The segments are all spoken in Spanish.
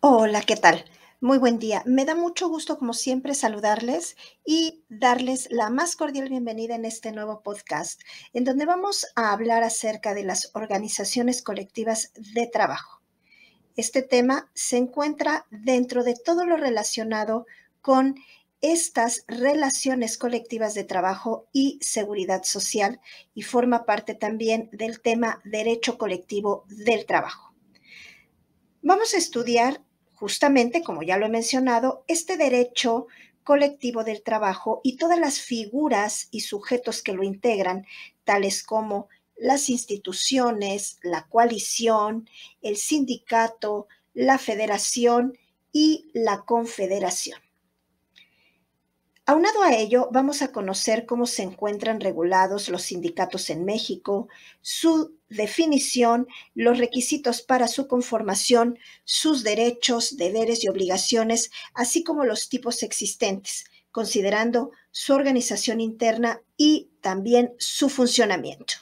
Hola, ¿qué tal? Muy buen día. Me da mucho gusto, como siempre, saludarles y darles la más cordial bienvenida en este nuevo podcast, en donde vamos a hablar acerca de las organizaciones colectivas de trabajo. Este tema se encuentra dentro de todo lo relacionado con estas relaciones colectivas de trabajo y seguridad social y forma parte también del tema derecho colectivo del trabajo. Vamos a estudiar justamente, como ya lo he mencionado, este derecho colectivo del trabajo y todas las figuras y sujetos que lo integran, tales como las instituciones, la coalición, el sindicato, la federación y la confederación. Aunado a ello, vamos a conocer cómo se encuentran regulados los sindicatos en México, su definición, los requisitos para su conformación, sus derechos, deberes y obligaciones, así como los tipos existentes, considerando su organización interna y también su funcionamiento.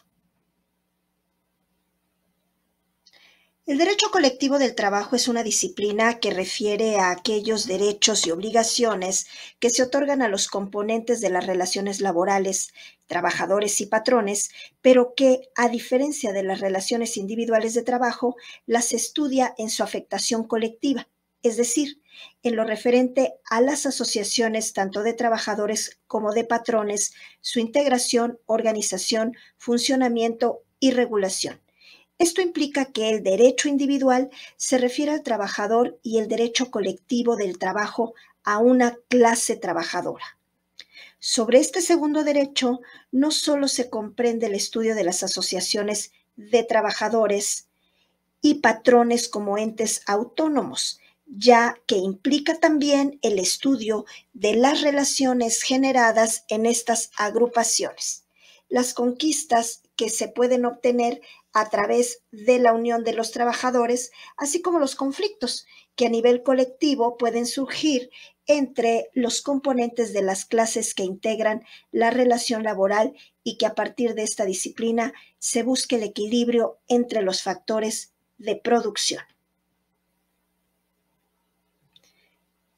El derecho colectivo del trabajo es una disciplina que refiere a aquellos derechos y obligaciones que se otorgan a los componentes de las relaciones laborales, trabajadores y patrones, pero que, a diferencia de las relaciones individuales de trabajo, las estudia en su afectación colectiva, es decir, en lo referente a las asociaciones tanto de trabajadores como de patrones, su integración, organización, funcionamiento y regulación. Esto implica que el derecho individual se refiere al trabajador y el derecho colectivo del trabajo a una clase trabajadora. Sobre este segundo derecho, no solo se comprende el estudio de las asociaciones de trabajadores y patrones como entes autónomos, ya que implica también el estudio de las relaciones generadas en estas agrupaciones, las conquistas que se pueden obtener a través de la unión de los trabajadores, así como los conflictos que a nivel colectivo pueden surgir entre los componentes de las clases que integran la relación laboral y que a partir de esta disciplina se busque el equilibrio entre los factores de producción.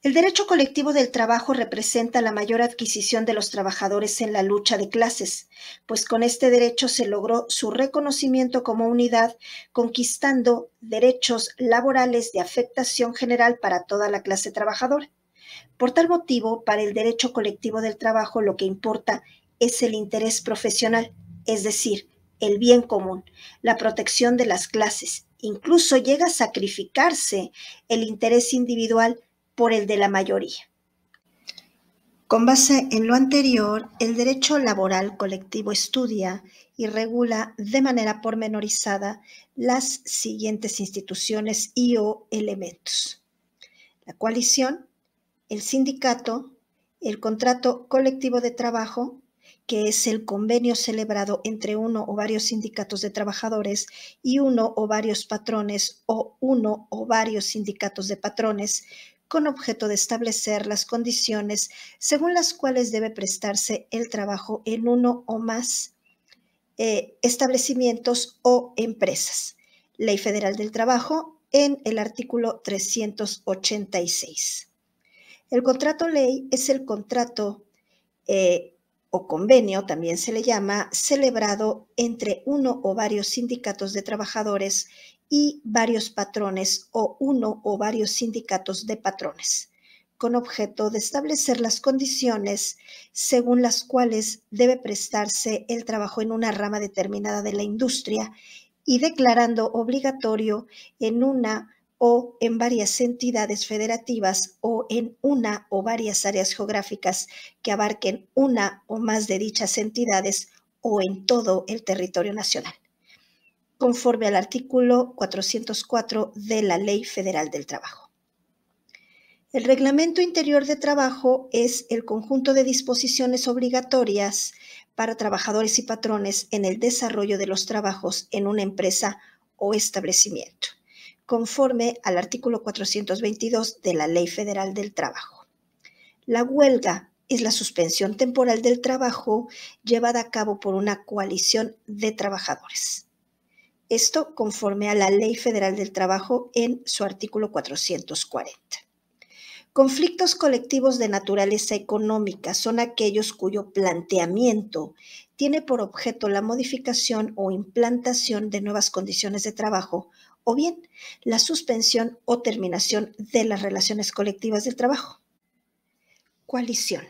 El derecho colectivo del trabajo representa la mayor adquisición de los trabajadores en la lucha de clases, pues con este derecho se logró su reconocimiento como unidad, conquistando derechos laborales de afectación general para toda la clase trabajadora. Por tal motivo, para el derecho colectivo del trabajo lo que importa es el interés profesional, es decir, el bien común, la protección de las clases. Incluso llega a sacrificarse el interés individual por el de la mayoría. Con base en lo anterior, el derecho laboral colectivo estudia y regula de manera pormenorizada las siguientes instituciones y o elementos. La coalición, el sindicato, el contrato colectivo de trabajo, que es el convenio celebrado entre uno o varios sindicatos de trabajadores y uno o varios patrones o uno o varios sindicatos de patrones con objeto de establecer las condiciones según las cuales debe prestarse el trabajo en uno o más eh, establecimientos o empresas. Ley Federal del Trabajo en el artículo 386. El contrato ley es el contrato eh, o convenio, también se le llama, celebrado entre uno o varios sindicatos de trabajadores y varios patrones o uno o varios sindicatos de patrones, con objeto de establecer las condiciones según las cuales debe prestarse el trabajo en una rama determinada de la industria y declarando obligatorio en una o en varias entidades federativas o en una o varias áreas geográficas que abarquen una o más de dichas entidades o en todo el territorio nacional conforme al artículo 404 de la Ley Federal del Trabajo. El reglamento interior de trabajo es el conjunto de disposiciones obligatorias para trabajadores y patrones en el desarrollo de los trabajos en una empresa o establecimiento, conforme al artículo 422 de la Ley Federal del Trabajo. La huelga es la suspensión temporal del trabajo llevada a cabo por una coalición de trabajadores. Esto conforme a la Ley Federal del Trabajo en su artículo 440. Conflictos colectivos de naturaleza económica son aquellos cuyo planteamiento tiene por objeto la modificación o implantación de nuevas condiciones de trabajo o bien la suspensión o terminación de las relaciones colectivas del trabajo. Coalición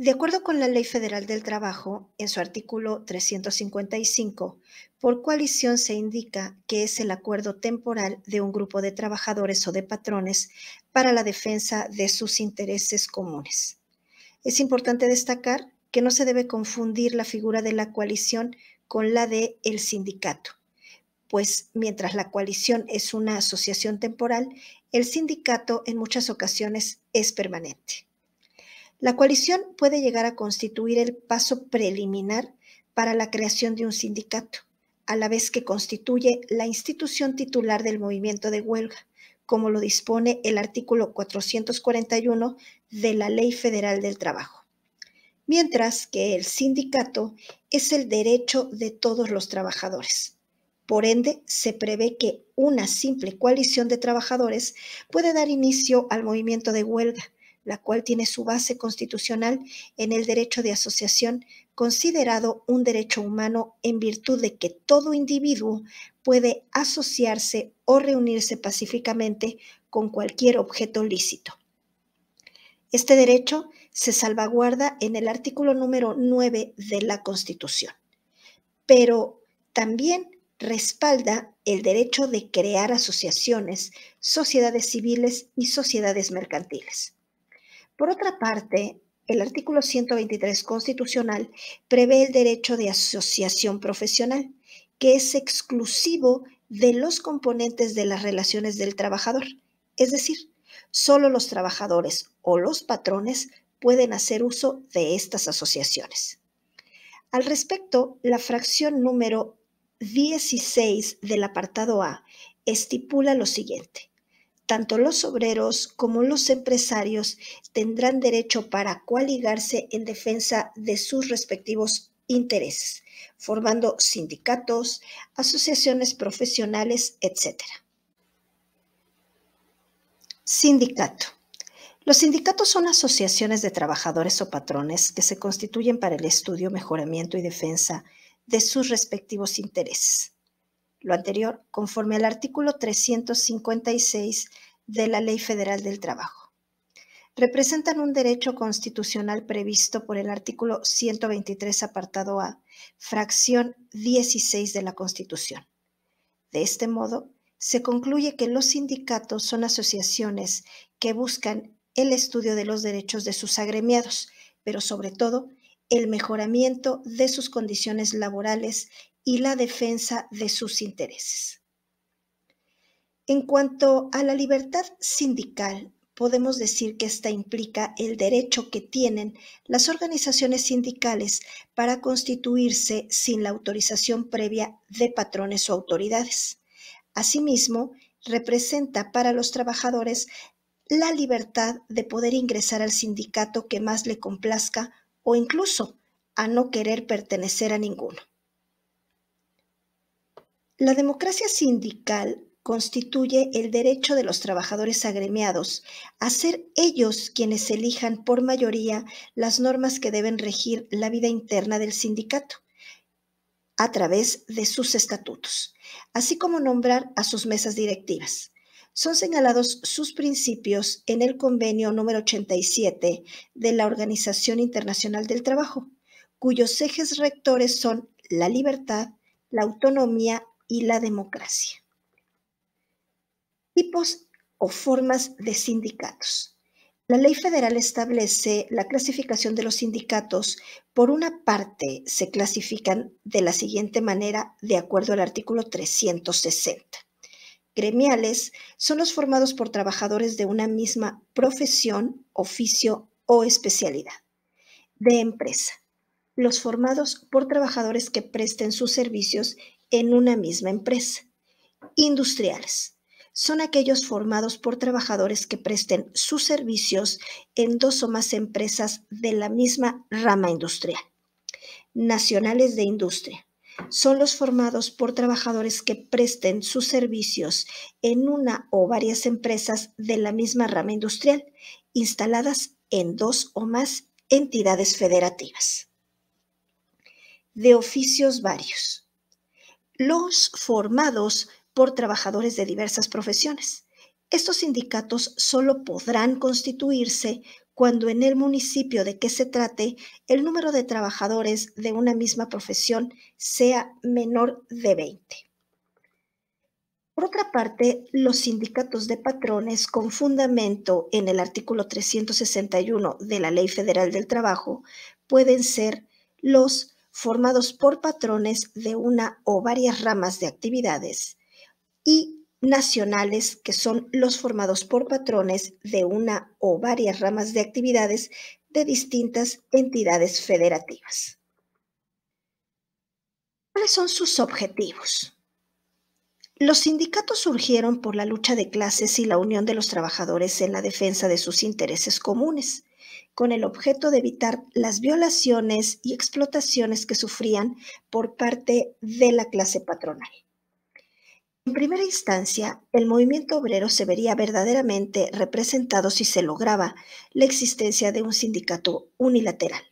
de acuerdo con la Ley Federal del Trabajo, en su artículo 355, por coalición se indica que es el acuerdo temporal de un grupo de trabajadores o de patrones para la defensa de sus intereses comunes. Es importante destacar que no se debe confundir la figura de la coalición con la de el sindicato, pues mientras la coalición es una asociación temporal, el sindicato en muchas ocasiones es permanente. La coalición puede llegar a constituir el paso preliminar para la creación de un sindicato, a la vez que constituye la institución titular del movimiento de huelga, como lo dispone el artículo 441 de la Ley Federal del Trabajo. Mientras que el sindicato es el derecho de todos los trabajadores. Por ende, se prevé que una simple coalición de trabajadores puede dar inicio al movimiento de huelga, la cual tiene su base constitucional en el derecho de asociación, considerado un derecho humano en virtud de que todo individuo puede asociarse o reunirse pacíficamente con cualquier objeto lícito. Este derecho se salvaguarda en el artículo número 9 de la Constitución, pero también respalda el derecho de crear asociaciones, sociedades civiles y sociedades mercantiles. Por otra parte, el artículo 123 constitucional prevé el derecho de asociación profesional, que es exclusivo de los componentes de las relaciones del trabajador. Es decir, solo los trabajadores o los patrones pueden hacer uso de estas asociaciones. Al respecto, la fracción número 16 del apartado A estipula lo siguiente tanto los obreros como los empresarios tendrán derecho para coaligarse en defensa de sus respectivos intereses, formando sindicatos, asociaciones profesionales, etc. Sindicato. Los sindicatos son asociaciones de trabajadores o patrones que se constituyen para el estudio, mejoramiento y defensa de sus respectivos intereses lo anterior conforme al artículo 356 de la Ley Federal del Trabajo. Representan un derecho constitucional previsto por el artículo 123, apartado A, fracción 16 de la Constitución. De este modo, se concluye que los sindicatos son asociaciones que buscan el estudio de los derechos de sus agremiados, pero sobre todo el mejoramiento de sus condiciones laborales y la defensa de sus intereses. En cuanto a la libertad sindical, podemos decir que esta implica el derecho que tienen las organizaciones sindicales para constituirse sin la autorización previa de patrones o autoridades. Asimismo, representa para los trabajadores la libertad de poder ingresar al sindicato que más le complazca o incluso a no querer pertenecer a ninguno. La democracia sindical constituye el derecho de los trabajadores agremiados a ser ellos quienes elijan por mayoría las normas que deben regir la vida interna del sindicato a través de sus estatutos, así como nombrar a sus mesas directivas. Son señalados sus principios en el convenio número 87 de la Organización Internacional del Trabajo, cuyos ejes rectores son la libertad, la autonomía y la democracia. Tipos o formas de sindicatos. La ley federal establece la clasificación de los sindicatos. Por una parte, se clasifican de la siguiente manera, de acuerdo al artículo 360. Gremiales son los formados por trabajadores de una misma profesión, oficio o especialidad. De empresa, los formados por trabajadores que presten sus servicios en una misma empresa. Industriales. Son aquellos formados por trabajadores que presten sus servicios en dos o más empresas de la misma rama industrial. Nacionales de industria. Son los formados por trabajadores que presten sus servicios en una o varias empresas de la misma rama industrial, instaladas en dos o más entidades federativas. De oficios varios los formados por trabajadores de diversas profesiones. Estos sindicatos solo podrán constituirse cuando en el municipio de que se trate el número de trabajadores de una misma profesión sea menor de 20. Por otra parte, los sindicatos de patrones con fundamento en el artículo 361 de la Ley Federal del Trabajo pueden ser los formados por patrones de una o varias ramas de actividades y nacionales, que son los formados por patrones de una o varias ramas de actividades de distintas entidades federativas. ¿Cuáles son sus objetivos? Los sindicatos surgieron por la lucha de clases y la unión de los trabajadores en la defensa de sus intereses comunes con el objeto de evitar las violaciones y explotaciones que sufrían por parte de la clase patronal. En primera instancia, el movimiento obrero se vería verdaderamente representado si se lograba la existencia de un sindicato unilateral.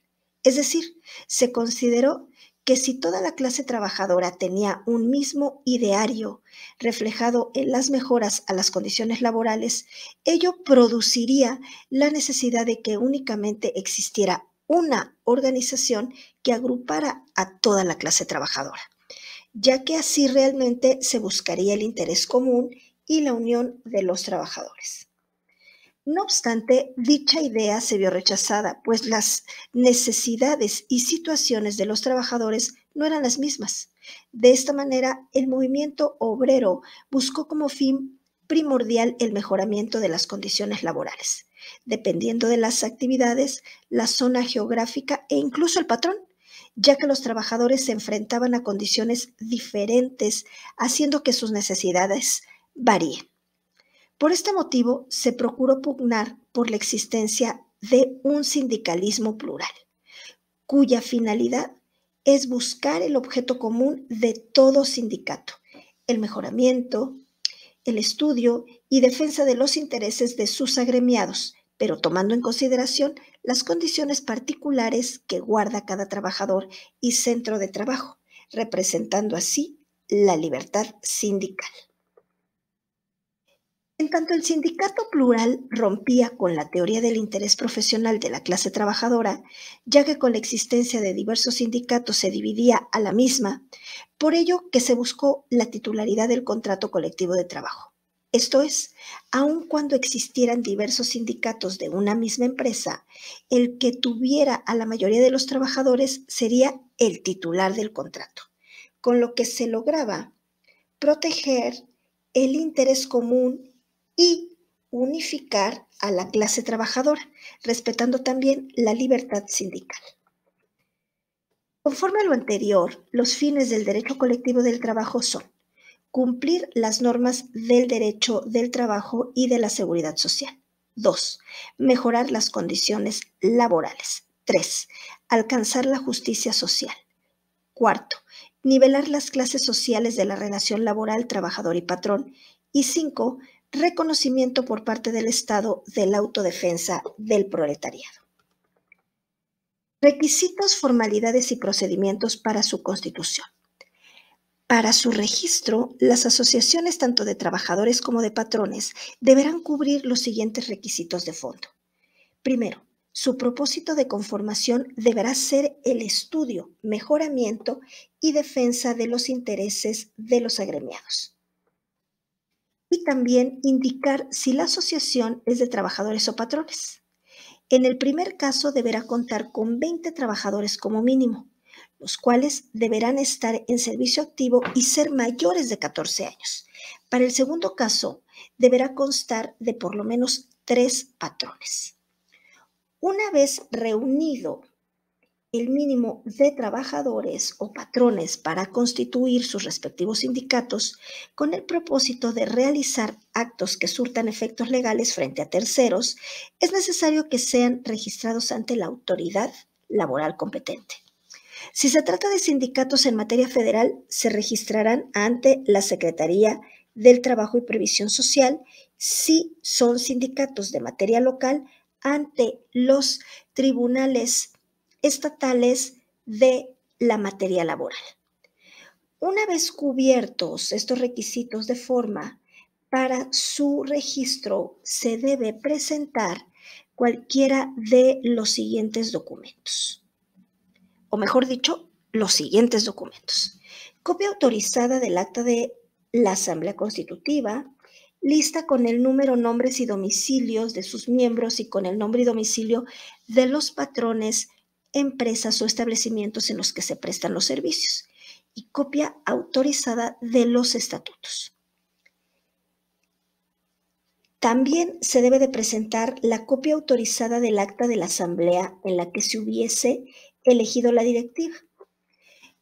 Es decir, se consideró que si toda la clase trabajadora tenía un mismo ideario reflejado en las mejoras a las condiciones laborales, ello produciría la necesidad de que únicamente existiera una organización que agrupara a toda la clase trabajadora, ya que así realmente se buscaría el interés común y la unión de los trabajadores. No obstante, dicha idea se vio rechazada, pues las necesidades y situaciones de los trabajadores no eran las mismas. De esta manera, el movimiento obrero buscó como fin primordial el mejoramiento de las condiciones laborales, dependiendo de las actividades, la zona geográfica e incluso el patrón ya que los trabajadores se enfrentaban a condiciones diferentes, haciendo que sus necesidades varíen. Por este motivo, se procuró pugnar por la existencia de un sindicalismo plural, cuya finalidad es buscar el objeto común de todo sindicato, el mejoramiento, el estudio y defensa de los intereses de sus agremiados, pero tomando en consideración las condiciones particulares que guarda cada trabajador y centro de trabajo, representando así la libertad sindical. En tanto el sindicato plural rompía con la teoría del interés profesional de la clase trabajadora, ya que con la existencia de diversos sindicatos se dividía a la misma, por ello que se buscó la titularidad del contrato colectivo de trabajo. Esto es, aun cuando existieran diversos sindicatos de una misma empresa, el que tuviera a la mayoría de los trabajadores sería el titular del contrato, con lo que se lograba proteger el interés común y unificar a la clase trabajadora, respetando también la libertad sindical. Conforme a lo anterior, los fines del derecho colectivo del trabajo son cumplir las normas del derecho del trabajo y de la seguridad social. 2. Mejorar las condiciones laborales. 3. Alcanzar la justicia social. Cuarto, nivelar las clases sociales de la relación laboral trabajador y patrón. Y 5 reconocimiento por parte del Estado de la autodefensa del proletariado. Requisitos, formalidades y procedimientos para su constitución. Para su registro, las asociaciones tanto de trabajadores como de patrones deberán cubrir los siguientes requisitos de fondo. Primero, su propósito de conformación deberá ser el estudio, mejoramiento y defensa de los intereses de los agremiados y también indicar si la asociación es de trabajadores o patrones. En el primer caso deberá contar con 20 trabajadores como mínimo, los cuales deberán estar en servicio activo y ser mayores de 14 años. Para el segundo caso, deberá constar de por lo menos tres patrones. Una vez reunido el mínimo de trabajadores o patrones para constituir sus respectivos sindicatos con el propósito de realizar actos que surtan efectos legales frente a terceros, es necesario que sean registrados ante la autoridad laboral competente. Si se trata de sindicatos en materia federal, se registrarán ante la Secretaría del Trabajo y Previsión Social. Si son sindicatos de materia local, ante los tribunales estatales de la materia laboral. Una vez cubiertos estos requisitos de forma, para su registro se debe presentar cualquiera de los siguientes documentos. O mejor dicho, los siguientes documentos. Copia autorizada del acta de la Asamblea Constitutiva, lista con el número, nombres y domicilios de sus miembros y con el nombre y domicilio de los patrones empresas o establecimientos en los que se prestan los servicios y copia autorizada de los estatutos. También se debe de presentar la copia autorizada del acta de la asamblea en la que se hubiese elegido la directiva.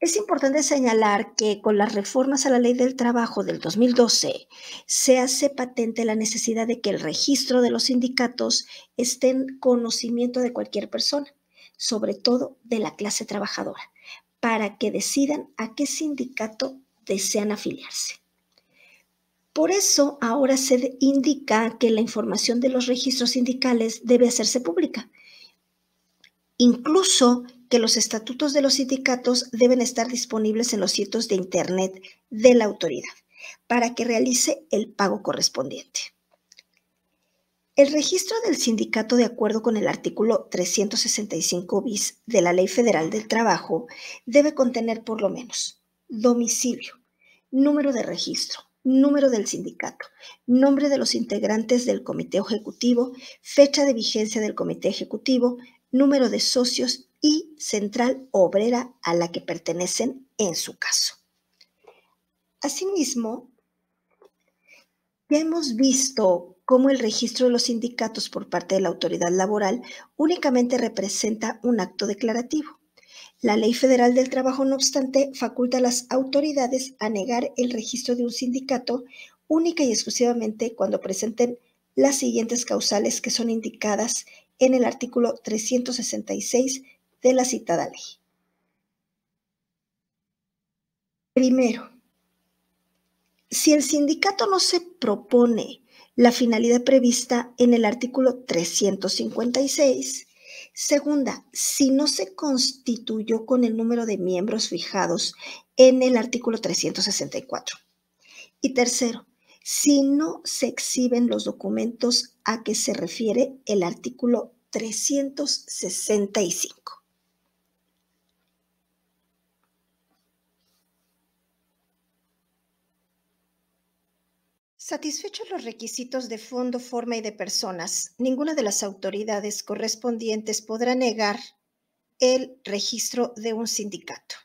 Es importante señalar que con las reformas a la ley del trabajo del 2012 se hace patente la necesidad de que el registro de los sindicatos esté en conocimiento de cualquier persona sobre todo de la clase trabajadora, para que decidan a qué sindicato desean afiliarse. Por eso ahora se indica que la información de los registros sindicales debe hacerse pública. Incluso que los estatutos de los sindicatos deben estar disponibles en los sitios de Internet de la autoridad para que realice el pago correspondiente. El registro del sindicato de acuerdo con el artículo 365 bis de la Ley Federal del Trabajo debe contener por lo menos domicilio, número de registro, número del sindicato, nombre de los integrantes del comité ejecutivo, fecha de vigencia del comité ejecutivo, número de socios y central obrera a la que pertenecen en su caso. Asimismo, ya hemos visto como el registro de los sindicatos por parte de la autoridad laboral únicamente representa un acto declarativo. La Ley Federal del Trabajo, no obstante, faculta a las autoridades a negar el registro de un sindicato única y exclusivamente cuando presenten las siguientes causales que son indicadas en el artículo 366 de la citada ley. Primero, si el sindicato no se propone la finalidad prevista en el artículo 356. Segunda, si no se constituyó con el número de miembros fijados en el artículo 364. Y tercero, si no se exhiben los documentos a que se refiere el artículo 365. Satisfechos los requisitos de fondo, forma y de personas, ninguna de las autoridades correspondientes podrá negar el registro de un sindicato.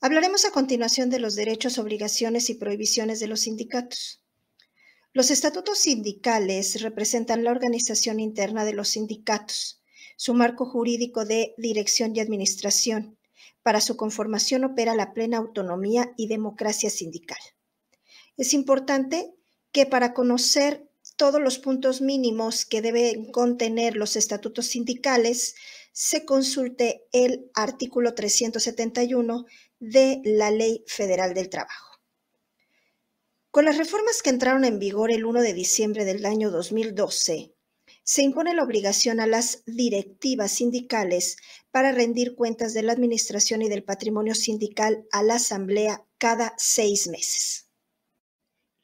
Hablaremos a continuación de los derechos, obligaciones y prohibiciones de los sindicatos. Los estatutos sindicales representan la organización interna de los sindicatos, su marco jurídico de dirección y administración. Para su conformación opera la plena autonomía y democracia sindical. Es importante que para conocer todos los puntos mínimos que deben contener los estatutos sindicales, se consulte el artículo 371 de la Ley Federal del Trabajo. Con las reformas que entraron en vigor el 1 de diciembre del año 2012, se impone la obligación a las directivas sindicales para rendir cuentas de la administración y del patrimonio sindical a la Asamblea cada seis meses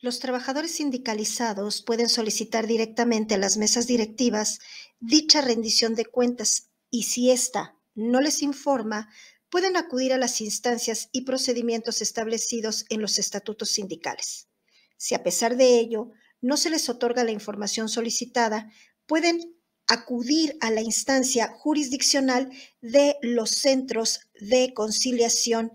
los trabajadores sindicalizados pueden solicitar directamente a las mesas directivas dicha rendición de cuentas y si ésta no les informa, pueden acudir a las instancias y procedimientos establecidos en los estatutos sindicales. Si a pesar de ello no se les otorga la información solicitada, pueden acudir a la instancia jurisdiccional de los centros de conciliación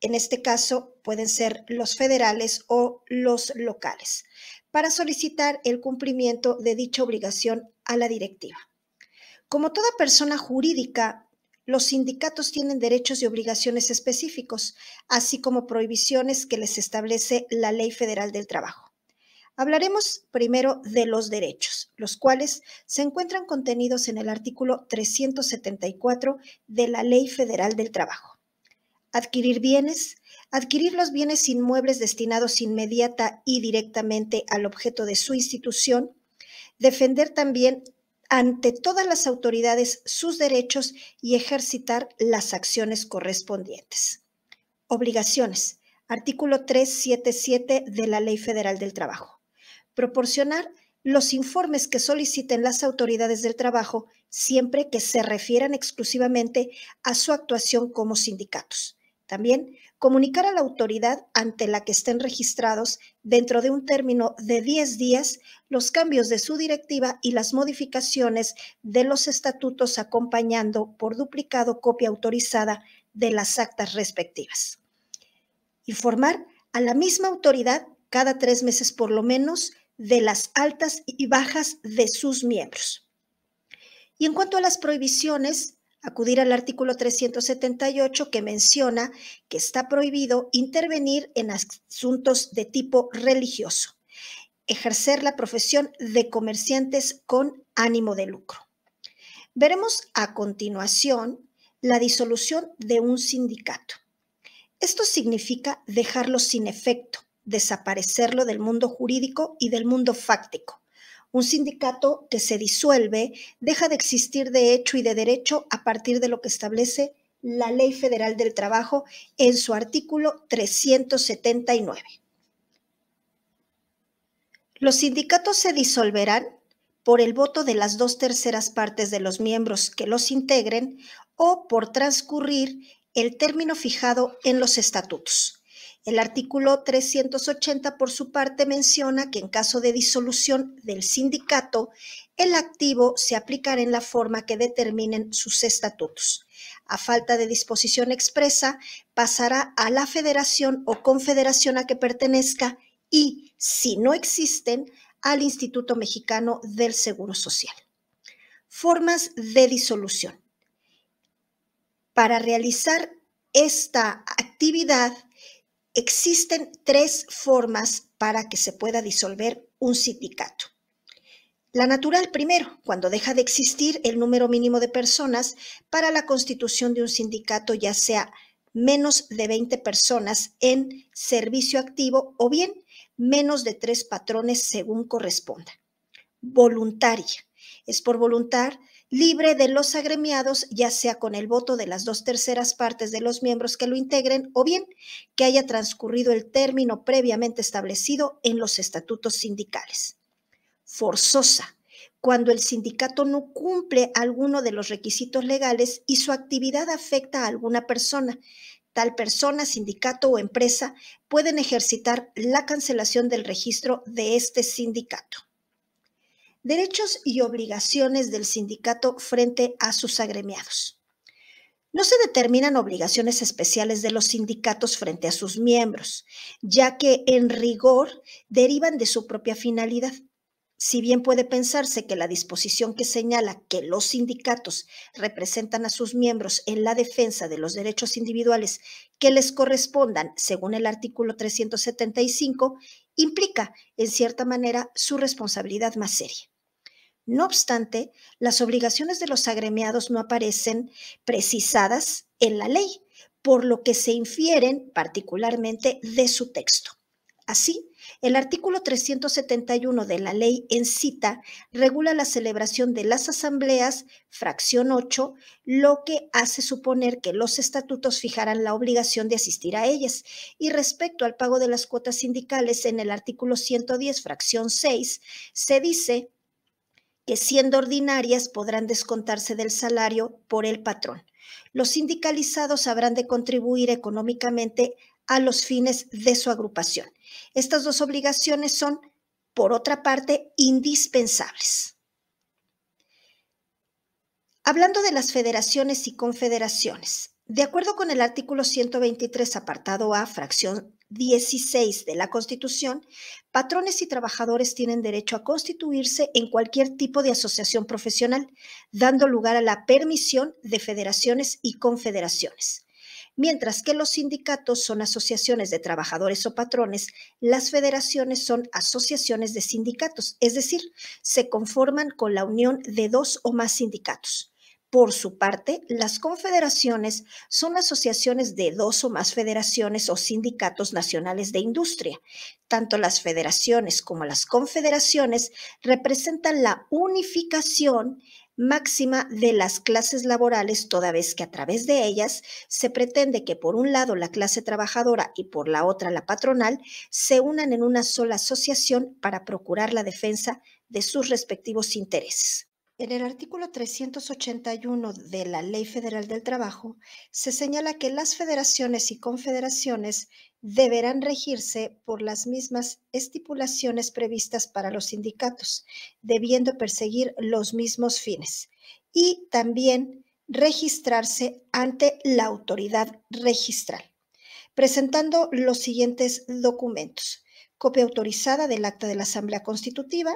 en este caso pueden ser los federales o los locales, para solicitar el cumplimiento de dicha obligación a la directiva. Como toda persona jurídica, los sindicatos tienen derechos y obligaciones específicos, así como prohibiciones que les establece la Ley Federal del Trabajo. Hablaremos primero de los derechos, los cuales se encuentran contenidos en el artículo 374 de la Ley Federal del Trabajo adquirir bienes, adquirir los bienes inmuebles destinados inmediata y directamente al objeto de su institución, defender también ante todas las autoridades sus derechos y ejercitar las acciones correspondientes. Obligaciones. Artículo 377 de la Ley Federal del Trabajo. Proporcionar los informes que soliciten las autoridades del trabajo siempre que se refieran exclusivamente a su actuación como sindicatos. También comunicar a la autoridad ante la que estén registrados dentro de un término de 10 días los cambios de su directiva y las modificaciones de los estatutos acompañando por duplicado copia autorizada de las actas respectivas. Informar a la misma autoridad cada tres meses por lo menos de las altas y bajas de sus miembros. Y en cuanto a las prohibiciones, acudir al artículo 378 que menciona que está prohibido intervenir en asuntos de tipo religioso, ejercer la profesión de comerciantes con ánimo de lucro. Veremos a continuación la disolución de un sindicato. Esto significa dejarlo sin efecto, desaparecerlo del mundo jurídico y del mundo fáctico, un sindicato que se disuelve deja de existir de hecho y de derecho a partir de lo que establece la Ley Federal del Trabajo en su artículo 379. Los sindicatos se disolverán por el voto de las dos terceras partes de los miembros que los integren o por transcurrir el término fijado en los estatutos. El artículo 380, por su parte, menciona que en caso de disolución del sindicato, el activo se aplicará en la forma que determinen sus estatutos. A falta de disposición expresa, pasará a la federación o confederación a que pertenezca y, si no existen, al Instituto Mexicano del Seguro Social. Formas de disolución. Para realizar esta actividad, Existen tres formas para que se pueda disolver un sindicato. La natural primero, cuando deja de existir el número mínimo de personas para la constitución de un sindicato, ya sea menos de 20 personas en servicio activo o bien menos de tres patrones según corresponda. Voluntaria. Es por voluntad libre de los agremiados, ya sea con el voto de las dos terceras partes de los miembros que lo integren o bien que haya transcurrido el término previamente establecido en los estatutos sindicales. Forzosa cuando el sindicato no cumple alguno de los requisitos legales y su actividad afecta a alguna persona. Tal persona, sindicato o empresa pueden ejercitar la cancelación del registro de este sindicato derechos y obligaciones del sindicato frente a sus agremiados. No se determinan obligaciones especiales de los sindicatos frente a sus miembros, ya que en rigor derivan de su propia finalidad. Si bien puede pensarse que la disposición que señala que los sindicatos representan a sus miembros en la defensa de los derechos individuales que les correspondan según el artículo 375 implica, en cierta manera, su responsabilidad más seria. No obstante, las obligaciones de los agremiados no aparecen precisadas en la ley, por lo que se infieren particularmente de su texto. Así, el artículo 371 de la ley en cita regula la celebración de las asambleas, fracción 8, lo que hace suponer que los estatutos fijarán la obligación de asistir a ellas. Y respecto al pago de las cuotas sindicales, en el artículo 110, fracción 6, se dice que siendo ordinarias podrán descontarse del salario por el patrón. Los sindicalizados habrán de contribuir económicamente a los fines de su agrupación. Estas dos obligaciones son, por otra parte, indispensables. Hablando de las federaciones y confederaciones, de acuerdo con el artículo 123, apartado A, fracción 16 de la Constitución, patrones y trabajadores tienen derecho a constituirse en cualquier tipo de asociación profesional, dando lugar a la permisión de federaciones y confederaciones. Mientras que los sindicatos son asociaciones de trabajadores o patrones, las federaciones son asociaciones de sindicatos, es decir, se conforman con la unión de dos o más sindicatos. Por su parte, las confederaciones son asociaciones de dos o más federaciones o sindicatos nacionales de industria. Tanto las federaciones como las confederaciones representan la unificación máxima de las clases laborales, toda vez que a través de ellas se pretende que por un lado la clase trabajadora y por la otra la patronal se unan en una sola asociación para procurar la defensa de sus respectivos intereses. En el artículo 381 de la Ley Federal del Trabajo se señala que las federaciones y confederaciones deberán regirse por las mismas estipulaciones previstas para los sindicatos, debiendo perseguir los mismos fines y también registrarse ante la autoridad registral, presentando los siguientes documentos. Copia autorizada del acta de la Asamblea Constitutiva,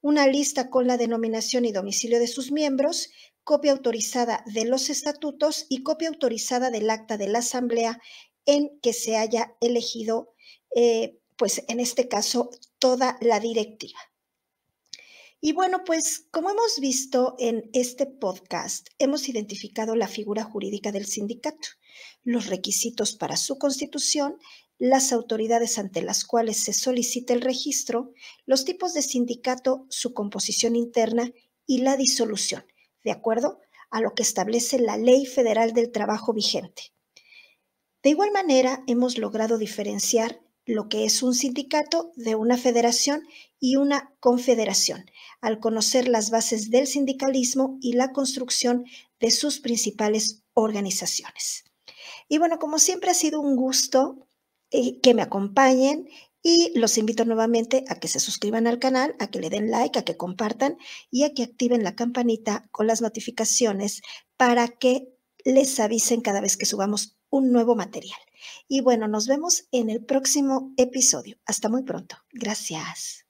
una lista con la denominación y domicilio de sus miembros, copia autorizada de los estatutos y copia autorizada del acta de la asamblea en que se haya elegido, eh, pues en este caso, toda la directiva. Y bueno, pues como hemos visto en este podcast, hemos identificado la figura jurídica del sindicato, los requisitos para su constitución las autoridades ante las cuales se solicita el registro, los tipos de sindicato, su composición interna y la disolución, de acuerdo a lo que establece la Ley Federal del Trabajo vigente. De igual manera, hemos logrado diferenciar lo que es un sindicato de una federación y una confederación, al conocer las bases del sindicalismo y la construcción de sus principales organizaciones. Y bueno, como siempre ha sido un gusto eh, que me acompañen y los invito nuevamente a que se suscriban al canal, a que le den like, a que compartan y a que activen la campanita con las notificaciones para que les avisen cada vez que subamos un nuevo material. Y bueno, nos vemos en el próximo episodio. Hasta muy pronto. Gracias.